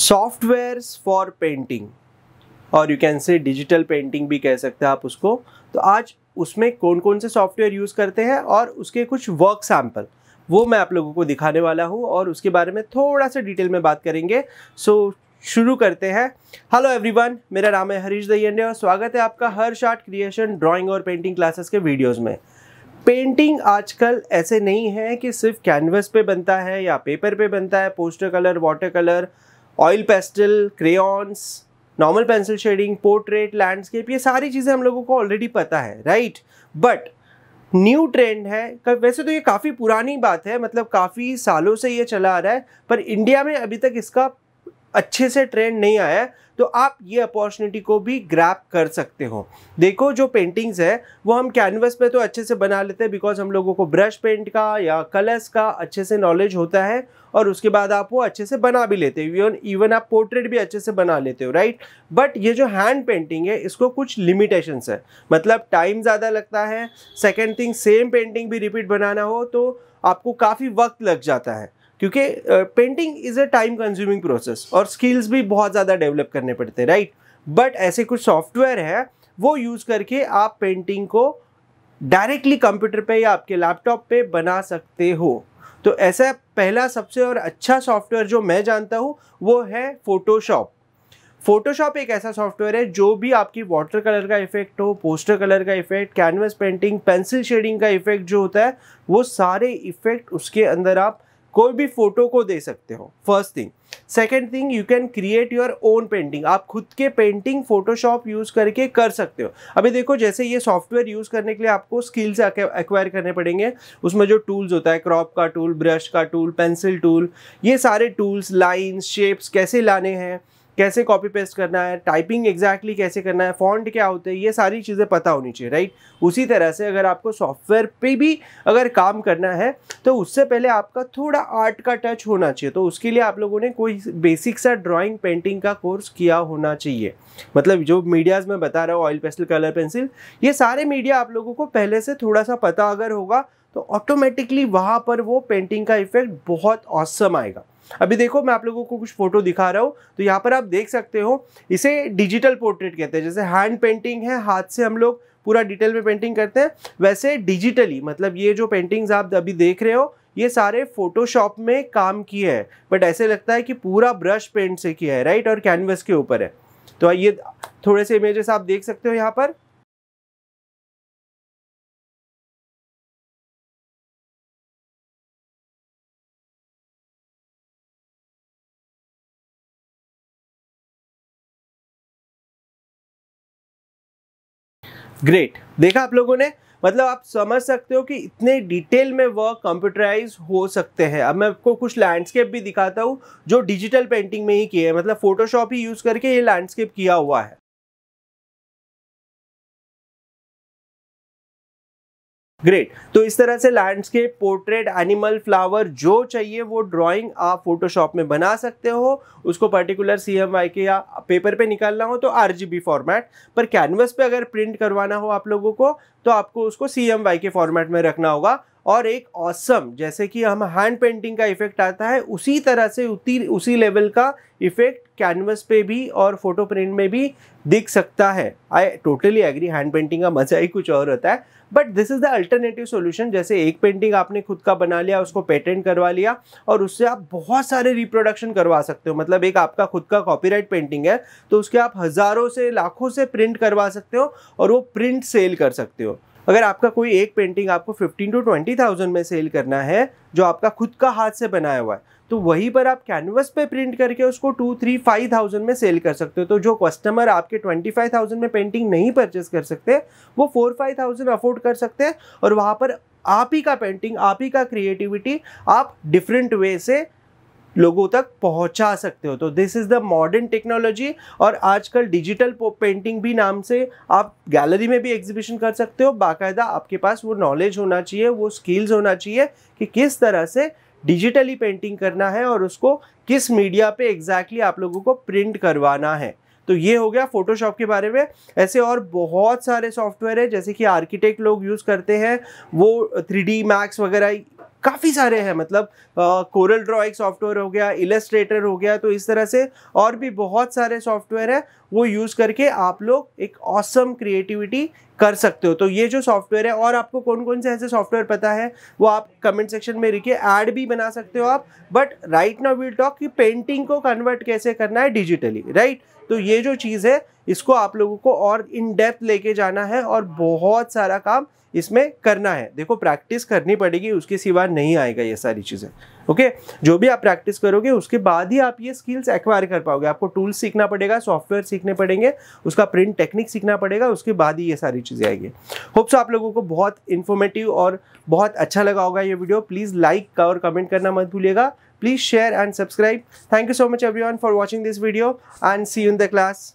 softwares for painting और you can say digital painting भी कह सकते हैं आप उसको तो आज उसमें कौन कौन से सॉफ्टवेयर यूज़ करते हैं और उसके कुछ वर्क सैम्पल वो मैं आप लोगों को दिखाने वाला हूँ और उसके बारे में थोड़ा सा डिटेल में बात करेंगे सो so, शुरू करते हैं हेलो एवरीवन मेरा नाम है हरीश दहियंडे और स्वागत है आपका हर शार्ट क्रिएशन ड्राइंग और पेंटिंग क्लासेस के वीडियोस में पेंटिंग आजकल ऐसे नहीं है कि सिर्फ कैनवस पे बनता है या पेपर पे बनता है poster colour water colour oil pastel crayons normal pencil shading portrait landscape ये सारी चीज़ें हम लोगों को ऑलरेडी पता है राइट बट न्यू ट्रेंड है वैसे तो ये काफ़ी पुरानी बात है मतलब काफ़ी सालों से ये चला आ रहा है पर इंडिया में अभी तक इसका अच्छे से ट्रेंड नहीं आया है तो आप ये अपॉर्चुनिटी को भी ग्रैप कर सकते हो देखो जो पेंटिंग्स है वो हम कैनवस पे तो अच्छे से बना लेते हैं बिकॉज हम लोगों को ब्रश पेंट का या कलर्स का अच्छे से नॉलेज होता है और उसके बाद आप वो अच्छे से बना भी लेते हो इवन इवन आप पोर्ट्रेट भी अच्छे से बना लेते हो राइट बट ये जो हैंड पेंटिंग है इसको कुछ लिमिटेशंस है मतलब टाइम ज़्यादा लगता है सेकेंड थिंग सेम पेंटिंग भी रिपीट बनाना हो तो आपको काफ़ी वक्त लग जाता है क्योंकि painting is a time consuming process और स्किल्स भी बहुत ज़्यादा डेवलप करने पड़ते हैं राइट बट ऐसे कुछ सॉफ्टवेयर है वो यूज़ करके आप पेंटिंग को डायरेक्टली कंप्यूटर पे या आपके लैपटॉप पे बना सकते हो तो ऐसा पहला सबसे और अच्छा सॉफ्टवेयर जो मैं जानता हूँ वो है फोटोशॉप फोटोशॉप एक ऐसा सॉफ्टवेयर है जो भी आपकी वाटर कलर का इफेक्ट हो पोस्टर कलर का effect canvas painting pencil shading का इफेक्ट जो होता है वो सारे इफेक्ट उसके अंदर आप कोई भी फोटो को दे सकते हो first thing second thing you can create your own painting आप खुद के पेंटिंग फोटोशॉप यूज करके कर सकते हो अभी देखो जैसे ये सॉफ्टवेयर यूज करने के लिए आपको स्किल्स एक्वायर करने पड़ेंगे उसमें जो टूल्स होता है क्रॉप का टूल ब्रश का टूल पेंसिल टूल ये सारे टूल्स लाइन्स शेप्स कैसे लाने हैं कैसे कॉपी पेस्ट करना है टाइपिंग एग्जैक्टली exactly कैसे करना है फॉन्ट क्या होते हैं ये सारी चीज़ें पता होनी चाहिए राइट उसी तरह से अगर आपको सॉफ्टवेयर पे भी अगर काम करना है तो उससे पहले आपका थोड़ा आर्ट का टच होना चाहिए तो उसके लिए आप लोगों ने कोई बेसिक सा ड्राइंग पेंटिंग का कोर्स किया होना चाहिए मतलब जो मीडियाज़ में बता रहा हूँ ऑयल पेस्टल कलर पेंसिल ये सारे मीडिया आप लोगों को पहले से थोड़ा सा पता अगर होगा तो ऑटोमेटिकली वहाँ पर वो पेंटिंग का इफेक्ट बहुत औसम आएगा अभी देखो मैं आप लोगों को कुछ फोटो दिखा रहा हूँ तो यहाँ पर आप देख सकते हो इसे डिजिटल पोर्ट्रेट कहते हैं जैसे हैंड पेंटिंग है हाथ से हम लोग पूरा डिटेल में पेंटिंग करते हैं वैसे डिजिटली मतलब ये जो पेंटिंग्स आप अभी देख रहे हो ये सारे फोटोशॉप में काम किए हैं बट ऐसे लगता है कि पूरा ब्रश पेंट से किया है राइट और कैनवस के ऊपर है तो ये थोड़े से इमेजेस आप देख सकते हो यहाँ पर ग्रेट देखा आप लोगों ने मतलब आप समझ सकते हो कि इतने डिटेल में वर्क कंप्यूटराइज हो सकते हैं अब मैं आपको कुछ लैंडस्केप भी दिखाता हूँ जो डिजिटल पेंटिंग में ही किए हैं मतलब फोटोशॉप ही यूज़ करके ये लैंडस्केप किया हुआ है ग्रेट तो इस तरह से लैंडस्केप पोर्ट्रेट एनिमल फ्लावर जो चाहिए वो ड्राइंग आप फोटोशॉप में बना सकते हो उसको पर्टिकुलर सी एम वाई के या पेपर पे निकालना हो तो आर जी बी फॉर्मेट पर कैनवस पे अगर प्रिंट करवाना हो आप लोगों को तो आपको उसको सी एम वाई के फॉर्मेट में रखना होगा और एक ऑसम awesome, जैसे कि हम हैंड पेंटिंग का इफेक्ट आता है उसी तरह से उती उसी लेवल का इफेक्ट कैनवस पे भी और फोटो प्रिंट में भी दिख सकता है I totally agree hand painting का मज़ा ही कुछ और होता है but this is the alternative solution जैसे एक पेंटिंग आपने खुद का बना लिया उसको पेटेंट करवा लिया और उससे आप बहुत सारे रिप्रोडक्शन करवा सकते हो मतलब एक आपका खुद का कॉपीराइट पेंटिंग है तो उसके आप हज़ारों से लाखों से प्रिंट करवा सकते हो और वो प्रिंट सेल कर सकते हो अगर आपका कोई एक पेंटिंग आपको फिफ्टीन टू ट्वेंटी थाउजेंड में सेल करना है जो आपका खुद का हाथ से बनाया हुआ है तो वहीं पर आप कैनवस पे प्रिंट करके उसको टू थ्री फाइव थाउजेंड में सेल कर सकते हो तो जो कस्टमर आपके ट्वेंटी फाइव थाउजेंड में पेंटिंग नहीं परचेस कर सकते वो फोर फाइव थाउजेंड अफोर्ड कर सकते हैं और वहाँ पर आप ही का पेंटिंग आप ही का क्रिएटिविटी आप डिफरेंट वे से लोगों तक पहुंचा सकते हो तो this is the modern technology और आजकल डिजिटल पेंटिंग भी नाम से आप गैलरी में भी एग्जीबिशन कर सकते हो बाकायदा आपके पास वो नॉलेज होना चाहिए वो स्किल्स होना चाहिए कि किस तरह से डिजिटली पेंटिंग करना है और उसको किस मीडिया पे एग्जैक्टली exactly आप लोगों को प्रिंट करवाना है तो ये हो गया फोटोशॉप के बारे में ऐसे और बहुत सारे सॉफ्टवेयर है जैसे कि आर्किटेक्ट लोग यूज़ करते हैं वो थ्री डी मैक्स वगैरह काफ़ी सारे हैं मतलब कोरल ड्रॉ एक सॉफ्टवेयर हो गया इलस्ट्रेटर हो गया तो इस तरह से और भी बहुत सारे सॉफ्टवेयर है वो यूज़ करके आप लोग एक औसम awesome क्रिएटिविटी कर सकते हो तो ये जो सॉफ्टवेयर है और आपको कौन कौन से ऐसे सॉफ्टवेयर पता है वो आप कमेंट सेक्शन में लिखिए ऐड भी बना सकते हो आप but right now will talk कि पेंटिंग को कन्वर्ट कैसे करना है डिजिटली राइट तो ये जो चीज़ है इसको आप लोगों को और इन डेप्थ लेके जाना है और बहुत सारा काम इसमें करना है देखो प्रैक्टिस करनी पड़ेगी उसके सिवा नहीं आएगा ये सारी चीज़ें ओके जो भी आप प्रैक्टिस करोगे उसके बाद ही आप ये स्किल्स एक्वायर कर पाओगे आपको टूल्स सीखना पड़ेगा सॉफ्टवेयर सीखने पड़ेंगे उसका प्रिंट टेक्निक सीखना पड़ेगा उसके बाद ही ये सारी चीज़ें आएगी होप्स आप लोगों को बहुत इन्फॉर्मेटिव और बहुत अच्छा लगा होगा ये वीडियो प्लीज़ लाइक का और कमेंट करना मत भूलिएगा please share and subscribe thank you so much every for watching this video and see in the class